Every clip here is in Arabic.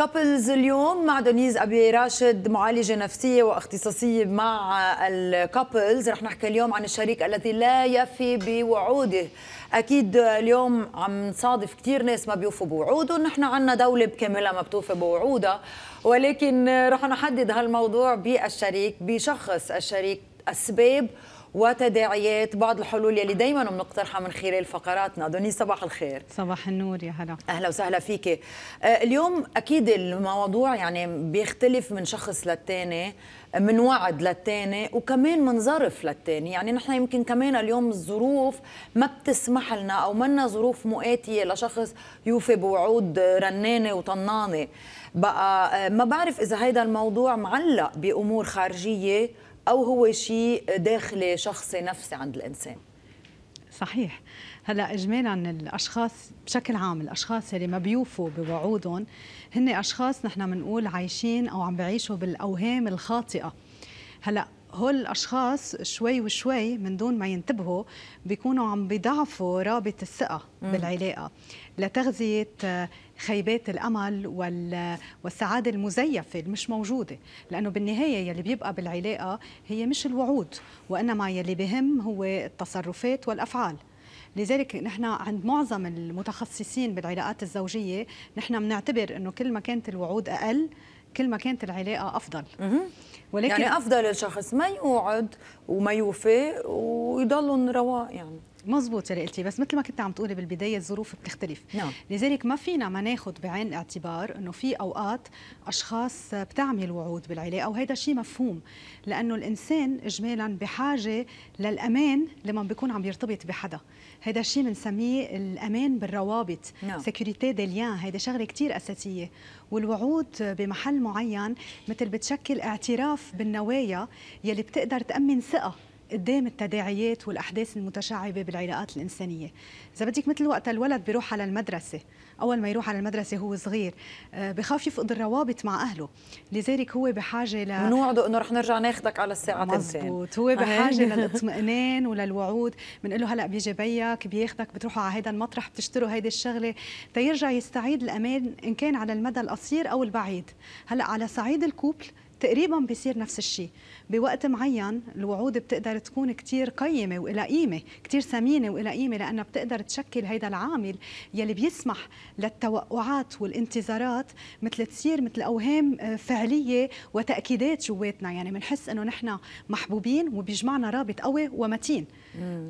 كابلز اليوم مع دونيز ابي راشد معالجه نفسيه واختصاصيه مع الكابلز رح نحكي اليوم عن الشريك الذي لا يفي بوعوده اكيد اليوم عم نصادف كثير ناس ما بيوفوا بوعودهم نحن عندنا دوله بكاملها ما بتوفي بوعودها ولكن رح نحدد هالموضوع بالشريك بشخص الشريك اسباب وتداعيات بعض الحلول يلي دائما بنقترحها من خلال فقراتنا دوني صباح الخير صباح النور يا هلا اهلا وسهلا فيك آه، اليوم اكيد الموضوع يعني بيختلف من شخص للثاني من وعد للثاني وكمان من ظرف للثاني يعني نحن يمكن كمان اليوم الظروف ما بتسمح لنا او منا ظروف مؤاتيه لشخص يوفي بوعود رنانه وطنانه بقى آه، ما بعرف اذا هيدا الموضوع معلق بامور خارجيه او هو شيء داخلي شخصي نفسي عند الانسان صحيح هلا اجمالا الاشخاص بشكل عام الاشخاص اللي ما بيوفوا بوعودهم هن اشخاص نحن بنقول عايشين او عم بعيشوا بالاوهام الخاطئه هلا هول الاشخاص شوي وشوي من دون ما ينتبهوا بيكونوا عم بيضعفوا رابط الثقه بالعلاقه لتغذيه خيبات الامل والسعاده المزيفه مش موجوده لانه بالنهايه يلي بيبقى بالعلاقه هي مش الوعود وانما يلي بهم هو التصرفات والافعال لذلك نحن عند معظم المتخصصين بالعلاقات الزوجيه نحن بنعتبر انه كل ما كانت الوعود اقل كل ما كانت العلاقه افضل ولكن يعني افضل الشخص ما يوعد وما يوفي ويضلوا رواق يعني مزبوط يا قلتي بس مثل ما كنت عم تقولي بالبدايه الظروف بتختلف نعم. لذلك ما فينا ما ناخذ بعين الاعتبار انه في اوقات اشخاص بتعمل وعود بالعلاقه وهذا شيء مفهوم لانه الانسان اجمالا بحاجه للامان لما بيكون عم يرتبط بحدا هذا الشيء بنسميه الامان بالروابط نعم. سكيورتي دي ليان هذا شغله كثير اساسيه والوعود بمحل معين مثل بتشكل اعتراف بالنوايا يلي بتقدر تامن ثقه قدام التداعيات والاحداث المتشعبه بالعلاقات الانسانيه اذا بدك مثل وقت الولد بيروح على المدرسه اول ما يروح على المدرسه هو صغير آه، بخاف يفقد الروابط مع اهله لذلك هو بحاجه ل بنوعده انه رح نرجع ناخذك على الساعه 2 مزبوط هو بحاجه للاطمئنان وللوعود بنقول له هلا بيجي بيك بياخذك بتروحوا على هذا المطرح بتشتروا هيدي الشغله تيرجع يستعيد الامان ان كان على المدى القصير او البعيد هلا على صعيد الكوبل تقريبا بيصير نفس الشيء بوقت معين الوعود بتقدر تكون كثير قيمه والى قيمه كثير ثمينه والى قيمه لانها بتقدر تشكل هذا العامل يلي بيسمح للتوقعات والانتظارات مثل تصير مثل اوهام آه، فعليه وتاكيدات جواتنا يعني بنحس انه نحن محبوبين وبيجمعنا رابط قوي ومتين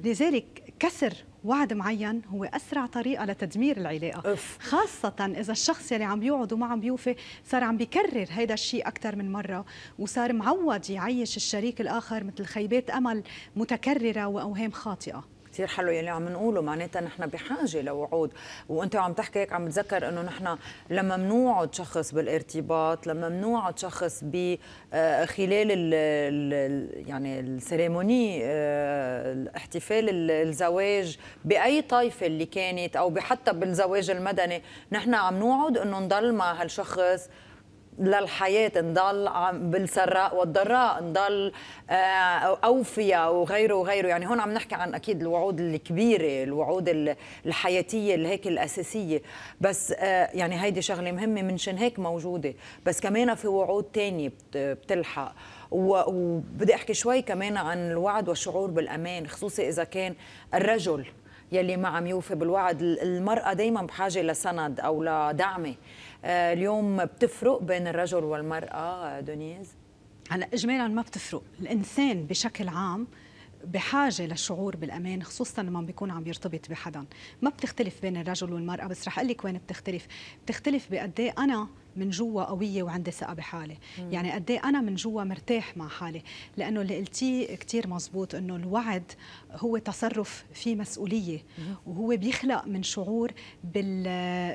لذلك كسر وعد معين هو اسرع طريقه لتدمير العلاقه خاصه اذا الشخص يلي عم يوعد وما عم بيوفي صار عم بيكرر هيدا الشيء اكثر من مره وصار معود يعيش الشريك الاخر مثل خيبات امل متكرره واوهام خاطئه كثير حلو يلي عم نقوله معناتها نحن بحاجه لوعود وانت عم تحكي هيك عم بتذكر انه نحن لما بنوعد شخص بالارتباط لما بنوعد شخص ب آه، خلال ال يعني السيريموني آه، احتفال الزواج باي طائفه اللي كانت او حتى بالزواج المدني نحن عم نوعد انه نضل مع هالشخص للحياة نضل بالسراء والضراء نضل أوفية آه، وغيره وغيره يعني هون عم نحكي عن أكيد الوعود الكبيرة الوعود الحياتية اللي هيك الأساسية بس آه، يعني هيدي شغلة مهمة منشان هيك موجودة بس كمان في وعود تانية بتلحق وبدي أحكي شوي كمان عن الوعد والشعور بالأمان خصوصي إذا كان الرجل يلي ما عم يوفي بالوعد المرأة دايما بحاجة لسند أو لدعمة آه، اليوم بتفرق بين الرجل والمرأة دونيز؟ هلا إجمالا ما بتفرق الإنسان بشكل عام بحاجة للشعور بالأمان خصوصا لما بيكون عم يرتبط بحدا ما بتختلف بين الرجل والمرأة بس رح أقول لك وين بتختلف بتختلف بقدي إيه أنا من جوا قويه وعندي ثقه بحالي مم. يعني قد إيه انا من جوا مرتاح مع حالي لانه اللي قلتيه كثير مزبوط انه الوعد هو تصرف فيه مسؤوليه مم. وهو بيخلق من شعور بال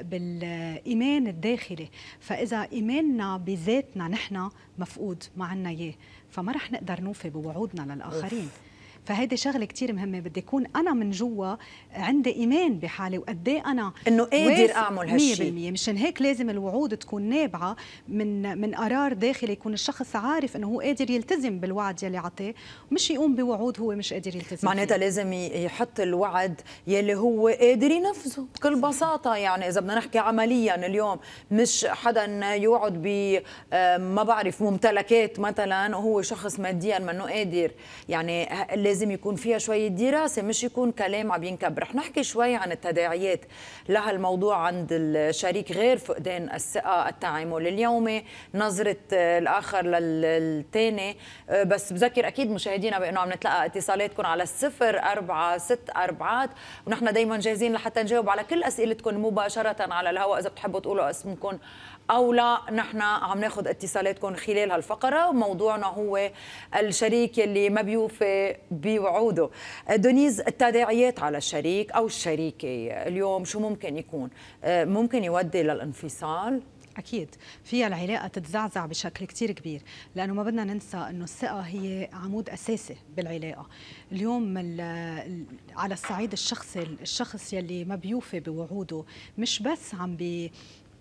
بالايمان الداخلي فاذا ايماننا بذاتنا نحن مفقود ما عنا اياه فما رح نقدر نوفي بوعودنا للاخرين أوف. فهيدي شغله كثير مهمه بدي اكون انا من جوا عندي ايمان بحالي وقد انا انه قادر اعمل هالشيء 100% مشان هيك لازم الوعود تكون نابعه من من قرار داخلي يكون الشخص عارف انه هو قادر يلتزم بالوعد يلي عطاه مش يقوم بوعود هو مش قادر يلتزم معناتها لازم يحط الوعد يلي هو قادر ينفذه بكل بساطه يعني اذا بدنا نحكي عمليا اليوم مش حدا يقعد ب آه، ما بعرف ممتلكات مثلا وهو شخص ماديا منه قادر يعني لازم يكون فيها شويه دراسه مش يكون كلام عم ينكب رح نحكي شوي عن التداعيات لهالموضوع عند الشريك غير فقدان الثقه التعامل اليومي نظره آه، الاخر للثاني آه، بس بذكر اكيد مشاهدينا بانه عم نتلقى اتصالاتكم على الصفر أربعة ست أربعات ونحن دايما جاهزين لحتى نجاوب على كل اسئلتكم مباشره على الهواء اذا بتحبوا تقولوا اسمكم او لا نحن عم ناخذ اتصالاتكم خلال هالفقره وموضوعنا هو الشريك يلي ما بيوفي بوعوده دونيز التداعيات على الشريك او الشريكه اليوم شو ممكن يكون آه، ممكن يودي للانفصال أكيد فيها العلاقة تتزعزع بشكل كتير كبير لأنه ما بدنا ننسى أنه الثقة هي عمود أساسي بالعلاقة اليوم على الصعيد الشخصي الشخص يلي ما بيوفي بوعوده مش بس عم بي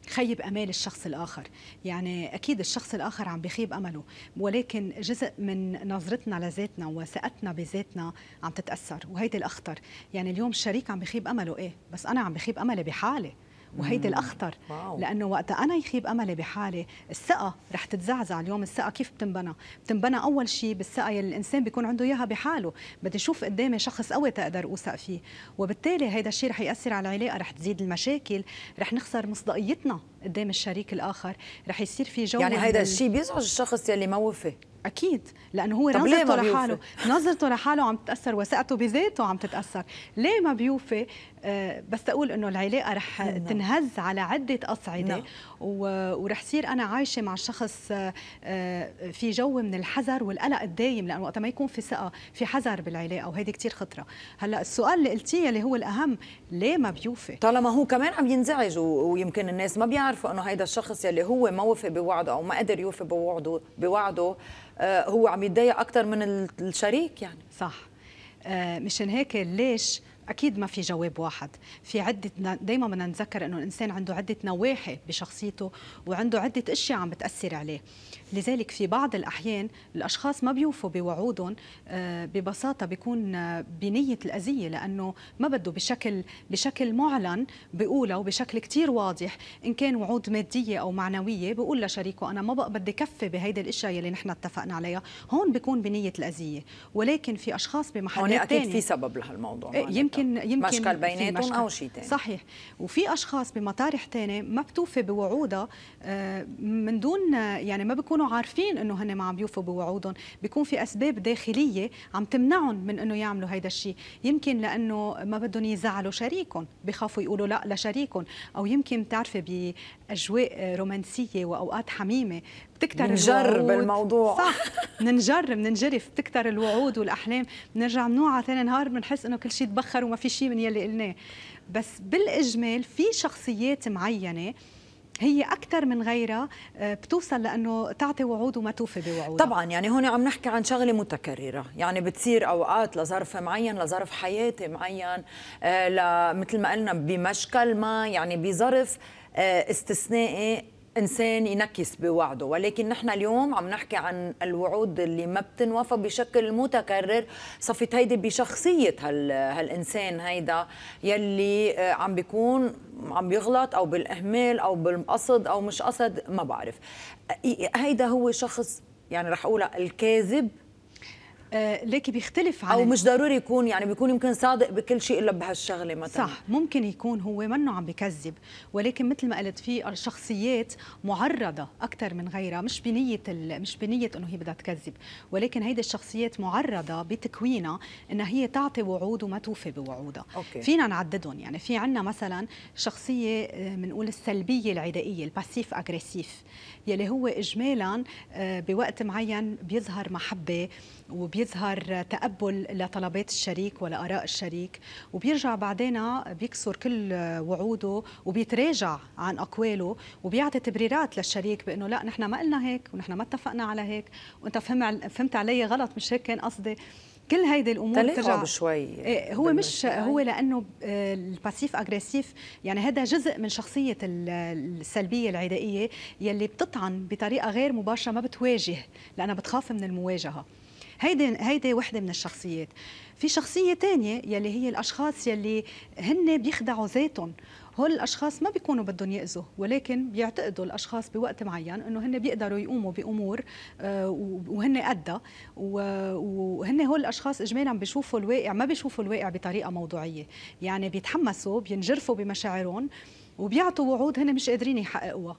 خيب امال الشخص الاخر يعني اكيد الشخص الاخر عم بخيب امله ولكن جزء من نظرتنا لذاتنا وثقتنا بذاتنا عم تتاثر وهيدي الاخطر يعني اليوم الشريك عم بخيب امله ايه بس انا عم بخيب املي بحالي وهيدي الاخطر لانه وقت انا يخيب املي بحالي الثقه رح تتزعزع اليوم الثقه كيف بتنبنى بتنبنى اول شيء بالثقه يلي الانسان بيكون عنده اياها بحاله بدي اشوف قدامي شخص قوي تقدر اوثق فيه وبالتالي هيدا الشيء رح ياثر على العلاقه رح تزيد المشاكل رح نخسر مصداقيتنا قدام الشريك الاخر رح يصير في جو يعني هيدا الشيء بيزعج الشخص يلي ما وفي اكيد لانه هو نظرته لحاله نظرته لحاله عم تتاثر وثقته بذاته عم تتاثر ليه ما بيوفي آه، بس اقول انه العلاقه رح نعم. تنهز على عده اصعده نعم. ورح صير انا عايشه مع شخص آه، آه، في جو من الحذر والقلق الدايم لانه وقت ما يكون في ثقه في حذر بالعلاقه وهيدي كثير خطره هلا السؤال اللي قلتيه اللي هو الاهم ليه ما بيوفي طالما هو كمان عم ينزعج ويمكن الناس ما بيعرف بيعرفوا انه هيدا الشخص يلي هو ما وفي بوعده او ما قدر يوفي بوعده بوعده آه، هو عم يتضايق اكثر من الشريك يعني صح آه، مشان هيك ليش اكيد ما في جواب واحد في عده دائما بدنا نتذكر انه الانسان عنده عده نواحي بشخصيته وعنده عده اشياء عم بتاثر عليه لذلك في بعض الاحيان الاشخاص ما بيوفوا بوعودهم آه، ببساطه بيكون آه، بنيه الاذيه لانه ما بده بشكل بشكل معلن بيقولها وبشكل كثير واضح ان كان وعود ماديه او معنويه بيقول لشريكه انا ما بقى بدي كفي بهيدي الاشياء اللي نحن اتفقنا عليها هون بيكون بنيه الاذيه ولكن في اشخاص بمحلات ثانيه اكيد في سبب لهالموضوع إيه، يمكن يمكن يمكن مشكل بيناتهم او شيء ثاني صحيح وفي اشخاص بمطارح ثانيه ما بتوفي بوعودها آه، من دون يعني ما بيكونوا عارفين انه هن ما عم يوفوا بوعودهم بيكون في اسباب داخليه عم تمنعهم من انه يعملوا هيدا الشيء يمكن لانه ما بدهم يزعلوا شريكهم بخافوا يقولوا لا لشريكهم او يمكن بتعرفي باجواء رومانسيه واوقات حميمه بتكتر ننجر بالموضوع صح بننجر بننجرف بتكتر الوعود والاحلام بنرجع بنوعى ثاني نهار بنحس انه كل شيء تبخر وما في شيء من يلي قلناه بس بالاجمال في شخصيات معينه هي اكثر من غيرها آه، بتوصل لانه تعطي وعود وما توفي بوعودها طبعا يعني هون عم نحكي عن شغله متكرره يعني بتصير اوقات لظرف معين لظرف حياتي معين آه، مثل ما قلنا بمشكل ما يعني بظرف آه، استثنائي انسان ينكس بوعده ولكن نحن اليوم عم نحكي عن الوعود اللي ما بتنوفى بشكل متكرر صفت هيدي بشخصيه هال هالانسان هيدا يلي آه، عم بيكون عم بيغلط او بالاهمال او بالقصد او مش قصد ما بعرف آه، هيدا هو شخص يعني رح اقولها الكاذب آه، لكن بيختلف عن او مش ضروري يكون يعني بيكون يمكن صادق بكل شيء الا بهالشغله مثلا صح ممكن يكون هو منه عم بكذب ولكن مثل ما قلت في الشخصيات معرضه اكثر من غيرها مش بنيه مش بنيه انه هي بدها تكذب ولكن هيدي الشخصيات معرضه بتكوينها انها هي تعطي وعود وما توفي بوعودها أوكي. فينا نعددهم يعني في عندنا مثلا شخصيه بنقول آه، السلبيه العدائيه الباسيف اجريسيف يلي هو اجمالا آه، بوقت معين بيظهر محبه وبي بيظهر تقبل لطلبات الشريك ولاراء الشريك وبيرجع بعدين بيكسر كل وعوده وبيتراجع عن اقواله وبيعطي تبريرات للشريك بانه لا نحن ما قلنا هيك ونحن ما اتفقنا على هيك وانت فهمت علي غلط مش هيك كان قصدي كل هيدي الامور ترجع بشوي إيه، هو مش هو لانه الباسيف اجريسيف يعني هذا جزء من شخصيه السلبيه العدائيه يلي بتطعن بطريقه غير مباشره ما بتواجه لانها بتخاف من المواجهه هيدي هيدي وحده من الشخصيات في شخصيه ثانيه يلي هي الاشخاص يلي هن بيخدعوا ذاتهم هول الاشخاص ما بيكونوا بدهم ياذوا ولكن بيعتقدوا الاشخاص بوقت معين انه هن بيقدروا يقوموا بامور وهن قدها وهن هول الاشخاص اجمالا بيشوفوا الواقع ما بيشوفوا الواقع بطريقه موضوعيه يعني بيتحمسوا بينجرفوا بمشاعرهم وبيعطوا وعود هن مش قادرين يحققوها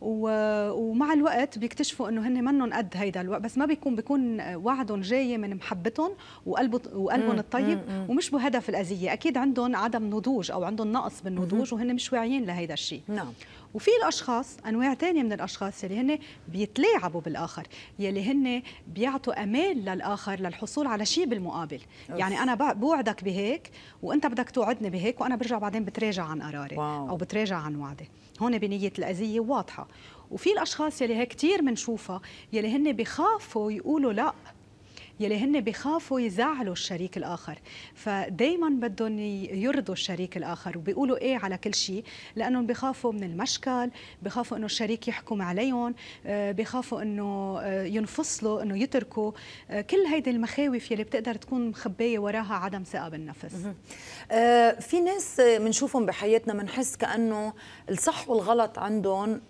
ومع الوقت بيكتشفوا انه هن منهم قد هيدا الوقت بس ما بيكون بيكون وعدهم جاي من محبتهم وقلب وقلبهم الطيب ومش بهدف الاذيه اكيد عندهم عدم نضوج او عندهم نقص بالنضوج وهن مش واعيين لهيدا الشيء نعم وفي الاشخاص انواع ثانيه من الاشخاص يلي هن بيتلاعبوا بالاخر يلي هن بيعطوا امال للاخر للحصول على شيء بالمقابل أوف. يعني انا بوعدك بهيك وانت بدك توعدني بهيك وانا برجع بعدين بتراجع عن قراري واو. او بتراجع عن وعدي هون بنيه الاذيه واضحه وفي الاشخاص يلي هيك كثير بنشوفها يلي هن بخافوا يقولوا لا يلي هن بخافوا يزعلوا الشريك الاخر فدائما بدهم يرضوا الشريك الاخر وبيقولوا ايه على كل شيء لانهم بخافوا من المشكل بخافوا انه الشريك يحكم عليهم آه، بخافوا انه آه، ينفصلوا انه يتركوا آه، كل هيدي المخاوف يلي بتقدر تكون مخبيه وراها عدم ثقه بالنفس في ناس بنشوفهم بحياتنا بنحس كانه الصح والغلط عندهم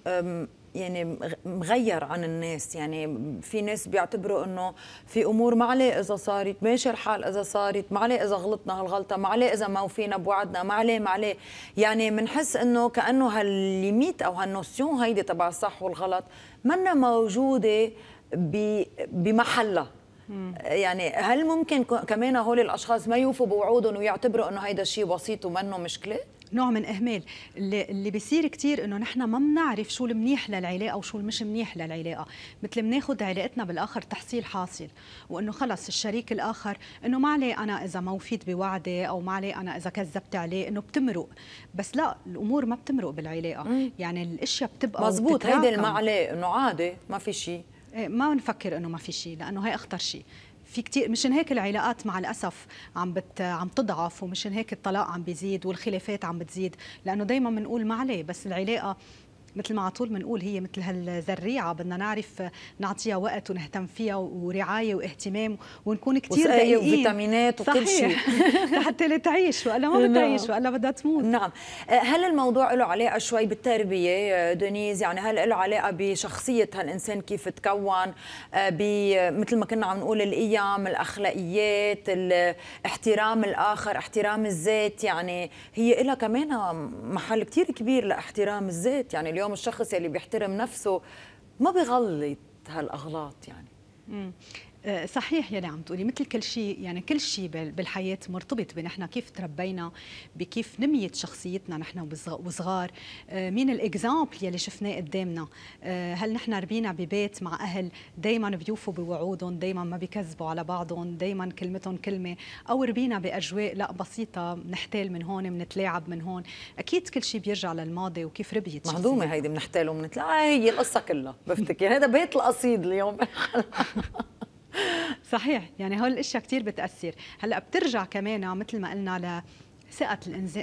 يعني مغير عن الناس يعني في ناس بيعتبروا انه في امور ما عليه اذا صارت ماشي الحال اذا صارت ما عليه اذا غلطنا هالغلطه ما عليه اذا ما وفينا بوعدنا ما عليه ما عليه يعني بنحس انه كانه هالليميت او هالنوسيون هيدي تبع الصح والغلط منا موجوده بمحلها يعني هل ممكن كمان هول الاشخاص ما يوفوا بوعودهم ويعتبروا انه هيدا الشيء بسيط ومنه مشكله؟ نوع من اهمال اللي, اللي بيصير كثير انه نحن ما بنعرف شو المنيح للعلاقه وشو المش منيح للعلاقه مثل بناخذ علاقتنا بالاخر تحصيل حاصل وانه خلص الشريك الاخر انه ما عليه انا اذا ما وفيت بوعدي او ما عليه انا اذا كذبت عليه انه بتمرق بس لا الامور ما بتمرق بالعلاقه مم. يعني الاشياء بتبقى مزبوط هيدي المعلق انه عادي ما في شيء إيه، ما بنفكر انه ما في شيء لانه هي اخطر شيء في كتير مشان هيك العلاقات مع الاسف عم بت عم تضعف ومشان هيك الطلاق عم بيزيد والخلافات عم بتزيد لانه دائما بنقول ما عليه بس العلاقه مثل ما على طول بنقول هي مثل هالذريعه بدنا نعرف نعطيها وقت ونهتم فيها ورعايه واهتمام ونكون كثير دقيقين وفيتامينات وكل شيء حتى لتعيش والا ما نعم. بتعيش والا بدها تموت نعم أه، هل الموضوع له علاقه شوي بالتربيه أه، دونيز يعني هل له علاقه بشخصيه هالانسان كيف تكون أه، مثل ما كنا عم نقول القيم الاخلاقيات احترام الاخر احترام الذات يعني هي لها كمان محل كثير كبير لاحترام الذات يعني اليوم الشخص اللي بيحترم نفسه ما بيغلط هالاغلاط يعني آه، صحيح يلي عم تقولي مثل كل شيء يعني كل شيء بالحياه مرتبط بنحن كيف تربينا بكيف نميت شخصيتنا نحن وصغار آه، مين الاكزامبل يلي شفناه قدامنا آه، هل نحن ربينا ببيت مع اهل دائما بيوفوا بوعودهم دائما ما بيكذبوا على بعضهم دائما كلمتهم كلمه او ربينا باجواء لا بسيطه بنحتال من هون بنتلاعب من هون اكيد كل شيء بيرجع للماضي وكيف ربيت مهضومه هيدي بنحتال وبنتلاعب هي القصه كلها بفتكر هذا بيت القصيد اليوم صحيح يعني هول الاشياء كثير بتاثر هلا بترجع كمان مثل ما قلنا ل ثقة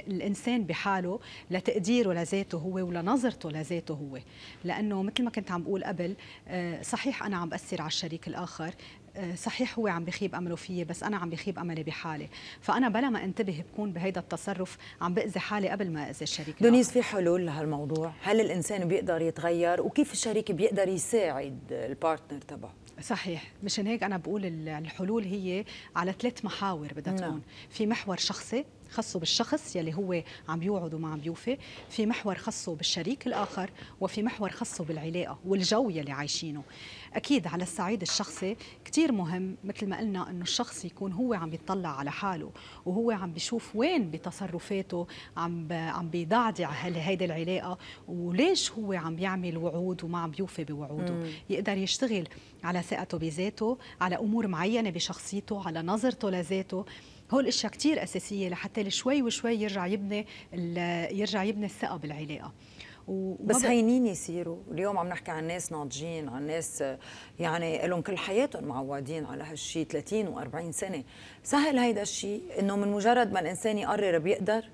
الإنسان بحاله لتقديره لذاته هو ولنظرته لذاته هو لأنه مثل ما كنت عم بقول قبل آه، صحيح أنا عم بأثر على الشريك الآخر آه، صحيح هو عم بخيب امله فيي بس انا عم بخيب املي بحالي فانا بلا ما انتبه بكون بهيدا التصرف عم باذي حالي قبل ما اذي الشريك دونيس في حلول لهالموضوع هل الانسان بيقدر يتغير وكيف الشريك بيقدر يساعد البارتنر تبعه صحيح مشان هيك انا بقول الحلول هي على ثلاث محاور بدها نعم. تكون في محور شخصي خصو بالشخص يلي هو عم يوعد وما عم يوفي في محور خصو بالشريك الآخر وفي محور خصو بالعلاقة والجو يلي عايشينه أكيد على السعيد الشخصي كتير مهم مثل ما قلنا أنه الشخص يكون هو عم يطلع على حاله وهو عم بيشوف وين بتصرفاته عم عم بيضعضع هيدي العلاقة وليش هو عم بيعمل وعود وما عم يوفي بوعوده مم. يقدر يشتغل على ثقته بذاته على أمور معينة بشخصيته على نظرته لذاته هول اشياء كثير اساسيه لحتى شوي وشوي يرجع يبني يرجع يبني الثقه بالعلاقه بس هينين يصيروا اليوم عم نحكي عن ناس ناضجين عن ناس يعني لهم كل حياتهم معودين على هالشيء 30 و40 سنه سهل هيدا الشيء انه من مجرد ما الانسان يقرر بيقدر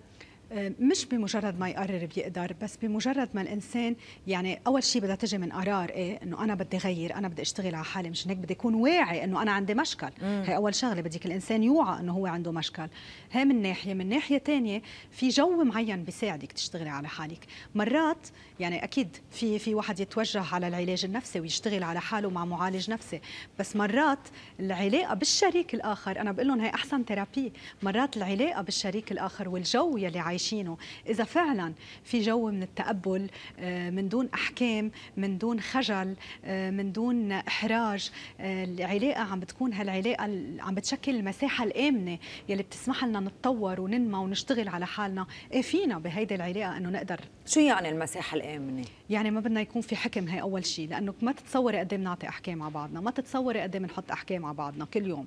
آه، مش بمجرد ما يقرر بيقدر بس بمجرد ما الانسان يعني اول شيء بدها تجي من قرار ايه انه انا بدي غير انا بدي اشتغل على حالي مش هيك بدي اكون واعي انه انا عندي مشكل مم. هي اول شغله بدك الانسان يوعى انه هو عنده مشكل هي من ناحيه من ناحيه ثانيه في جو معين بيساعدك تشتغلي على حالك مرات يعني اكيد في في واحد يتوجه على العلاج النفسي ويشتغل على حاله مع معالج نفسي بس مرات العلاقه بالشريك الاخر انا بقول لهم هي احسن ثيرابي مرات العلاقه بالشريك الاخر والجو يلي عايش عايشينه اذا فعلا في جو من التقبل آه، من دون احكام من دون خجل آه، من دون احراج آه، العلاقه عم بتكون هالعلاقه عم بتشكل المساحه الامنه يلي بتسمح لنا نتطور وننمى ونشتغل على حالنا إيه فينا بهيدي العلاقه انه نقدر شو يعني المساحه الامنه يعني ما بدنا يكون في حكم هي اول شيء لانه ما تتصوري قد ايه بنعطي احكام على بعضنا ما تتصوري قد ايه بنحط احكام على بعضنا كل يوم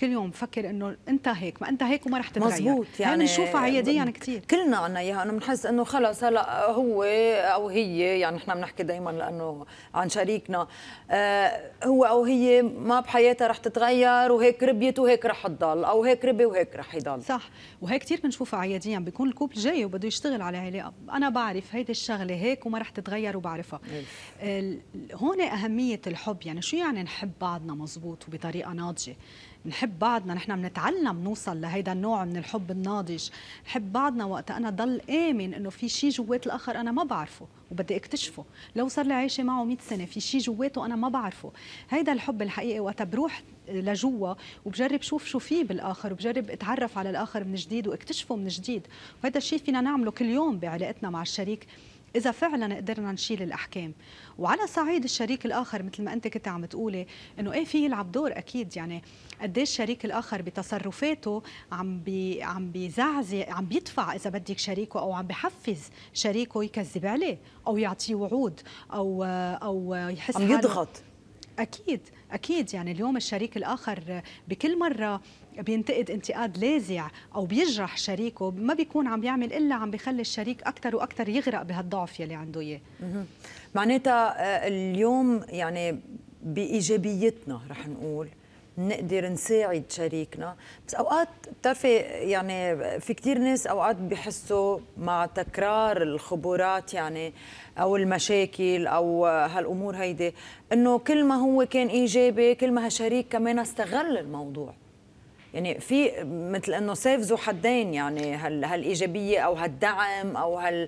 كل يوم بفكر انه انت هيك ما انت هيك وما رح تتغير مزبوط يعني بنشوفها عياديا يعني كثير كلنا عنا اياها انه بنحس انه خلص هلا هو او هي يعني نحن بنحكي دائما لانه عن شريكنا آه، هو او هي ما بحياتها رح تتغير وهيك ربيت وهيك رح تضل او هيك ربي وهيك رح يضل صح وهي كثير بنشوفها عياديا بيكون الكوبل جاي وبده يشتغل على علاقه انا بعرف هيدي الشغله هيك وما رح تتغير وبعرفها هون اهميه الحب يعني شو يعني نحب بعضنا مزبوط وبطريقه ناضجه نحب بعضنا نحن بنتعلم نوصل لهيدا النوع من الحب الناضج نحب بعضنا وقت انا ضل امن انه في شيء جوات الاخر انا ما بعرفه وبدي اكتشفه لو صار لي عايشه معه 100 سنه في شيء جواته انا ما بعرفه هيدا الحب الحقيقي وقت بروح لجوا وبجرب شوف شو فيه بالاخر وبجرب اتعرف على الاخر من جديد واكتشفه من جديد وهذا الشيء فينا نعمله كل يوم بعلاقتنا مع الشريك إذا فعلا قدرنا نشيل الأحكام وعلى صعيد الشريك الآخر مثل ما أنت كنت عم تقولي إنه إيه في يلعب دور أكيد يعني قديش الشريك الاخر بتصرفاته عم بي عم بيزعزع عم بيدفع اذا بدك شريكه او عم بحفز شريكه يكذب عليه او يعطيه وعود او او يحس عم يضغط اكيد اكيد يعني اليوم الشريك الاخر بكل مره بينتقد انتقاد لاذع او بيجرح شريكه ما بيكون عم يعمل الا عم بخلي الشريك اكثر واكثر يغرق بهالضعف يلي عنده اياه معناتها آه، اليوم يعني بايجابيتنا رح نقول نقدر نساعد شريكنا بس اوقات بتعرفي يعني في كثير ناس اوقات بحسوا مع تكرار الخبرات يعني او المشاكل او هالامور هيدي انه كل ما هو كان ايجابي كل ما هالشريك كمان استغل الموضوع يعني في مثل انه سيف ذو حدين يعني هال هالايجابيه او هالدعم او هال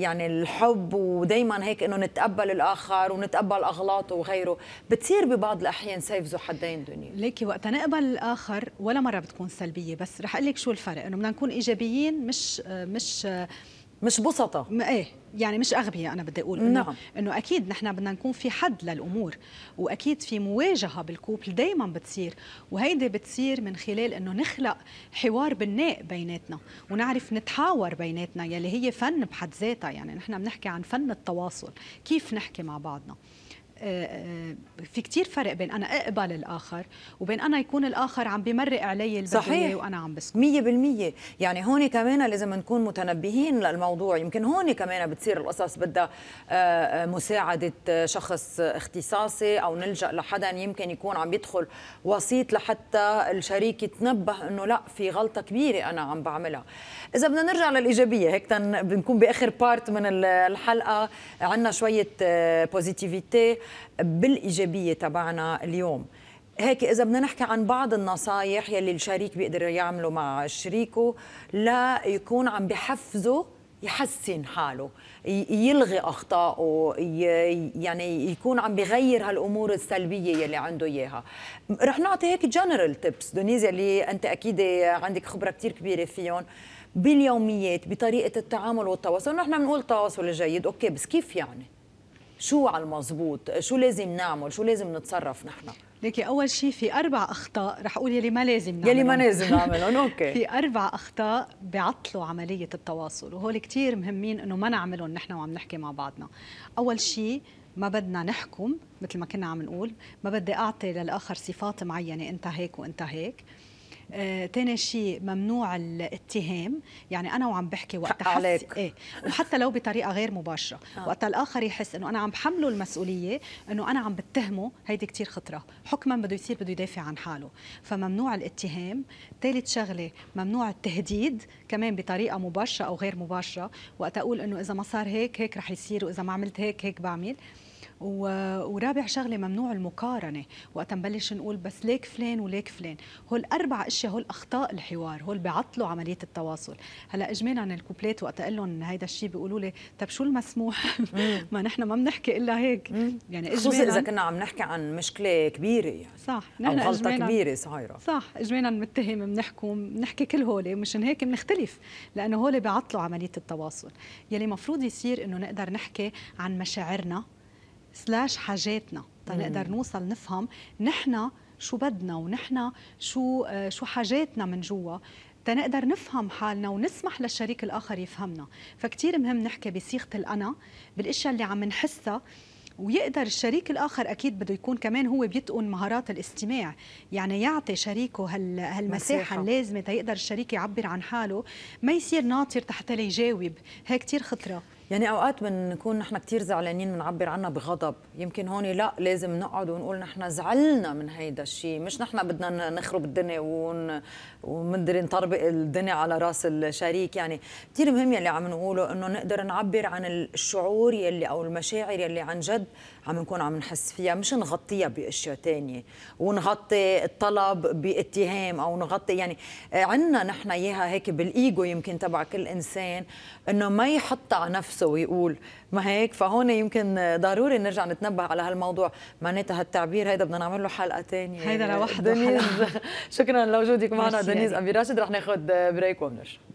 يعني الحب ودائما هيك انه نتقبل الاخر ونتقبل اغلاطه وغيره بتصير ببعض الاحيان سيف ذو حدين دنيا ليكي وقت نقبل الاخر ولا مره بتكون سلبيه بس رح اقول لك شو الفرق انه بدنا نكون ايجابيين مش مش مش بسطة ايه يعني مش اغبياء انا بدي اقول انه نعم. انه اكيد نحن بدنا نكون في حد للامور واكيد في مواجهه بالكوبل دائما بتصير وهيدي بتصير من خلال انه نخلق حوار بناء بيناتنا ونعرف نتحاور بيناتنا يلي هي فن بحد ذاتها يعني نحن بنحكي عن فن التواصل كيف نحكي مع بعضنا آه، آه، في كتير فرق بين انا اقبل الاخر وبين انا يكون الاخر عم بمرق علي البدوية وانا عم بسكت 100% يعني هون كمان لازم نكون متنبهين للموضوع يمكن هون كمان بتصير القصص بدها آه، مساعده شخص اختصاصي او نلجا لحدا يمكن يكون عم يدخل وسيط لحتى الشريك يتنبه انه لا في غلطه كبيره انا عم بعملها اذا بدنا نرجع للايجابيه هيك بنكون باخر بارت من الحلقه عندنا شويه بوزيتيفيتي بالايجابيه تبعنا اليوم هيك اذا بدنا نحكي عن بعض النصائح يلي الشريك بيقدر يعمله مع شريكه لا يكون عم بحفزه يحسن حاله يلغي اخطائه يعني يكون عم بغير هالامور السلبيه يلي عنده اياها رح نعطي هيك جنرال تيبس دونيزيا اللي انت اكيد عندك خبره كثير كبيره فيهم باليوميات بطريقه التعامل والتواصل نحن بنقول التواصل الجيد اوكي بس كيف يعني شو على المضبوط شو لازم نعمل شو لازم نتصرف نحن لكن اول شيء في اربع اخطاء رح اقول يلي ما لازم نعملهم يلي ما لازم نعملهم اوكي في اربع اخطاء بعطلوا عمليه التواصل وهول كثير مهمين انه ما نعملهم نحن وعم نحكي مع بعضنا اول شيء ما بدنا نحكم مثل ما كنا عم نقول ما بدي اعطي للاخر صفات معينه انت هيك وانت هيك ثاني آه، شيء ممنوع الاتهام يعني انا وعم بحكي وقت حس ايه وحتى لو بطريقه غير مباشره آه. وقت الاخر يحس انه انا عم بحمله المسؤوليه انه انا عم بتهمه هيدي كثير خطره حكما بده يصير بده يدافع عن حاله فممنوع الاتهام ثالث شغله ممنوع التهديد كمان بطريقه مباشره او غير مباشره وقت اقول انه اذا ما صار هيك هيك رح يصير واذا ما عملت هيك هيك بعمل ورابع شغله ممنوع المقارنه وقت نبلش نقول بس ليك فلان وليك فلان هول اربع اشياء هول اخطاء الحوار هول بيعطلوا عمليه التواصل هلا اجمالا الكوبلات وقت اقول لهم هيدا الشيء بيقولوا لي طب شو المسموح ما نحن ما بنحكي الا هيك يعني خصوصا اذا كنا عم نحكي عن مشكله كبيره يعني صح نحن او غلطه كبيره صايره صح اجمالا متهم بنحكم بنحكي كل هول مشان هيك بنختلف لانه هول بيعطلوا عمليه التواصل يلي مفروض يصير انه نقدر نحكي عن مشاعرنا سلاش حاجاتنا تنقدر نوصل نفهم نحن شو بدنا ونحن شو آه، شو حاجاتنا من جوا تنقدر نفهم حالنا ونسمح للشريك الاخر يفهمنا فكتير مهم نحكي بصيغه الانا بالاشياء اللي عم نحسها ويقدر الشريك الاخر اكيد بده يكون كمان هو بيتقن مهارات الاستماع يعني يعطي شريكه هال هالمساحه اللازمه تيقدر الشريك يعبر عن حاله ما يصير ناطر تحت ليجاوب هي كثير خطره يعني اوقات بنكون نحن كثير زعلانين بنعبر عنها بغضب يمكن هون لا لازم نقعد ونقول نحن زعلنا من هيدا الشيء مش نحن بدنا نخرب الدنيا ون... ومندري نطربق الدنيا على راس الشريك يعني كثير مهم يلي عم نقوله انه نقدر نعبر عن الشعور يلي او المشاعر يلي عن جد عم نكون عم نحس فيها مش نغطيها باشياء تانية ونغطي الطلب باتهام او نغطي يعني آه، عندنا نحن اياها هيك بالايجو يمكن تبع كل انسان انه ما يحط على نفسه ويقول ما هيك فهون يمكن ضروري نرجع نتنبه على هالموضوع معناتها هالتعبير هيدا بدنا نعمل له حلقه ثانيه هيدا لوحده شكرا لوجودك معنا دنيز يعني. ابي راشد رح ناخذ بريك ونرجع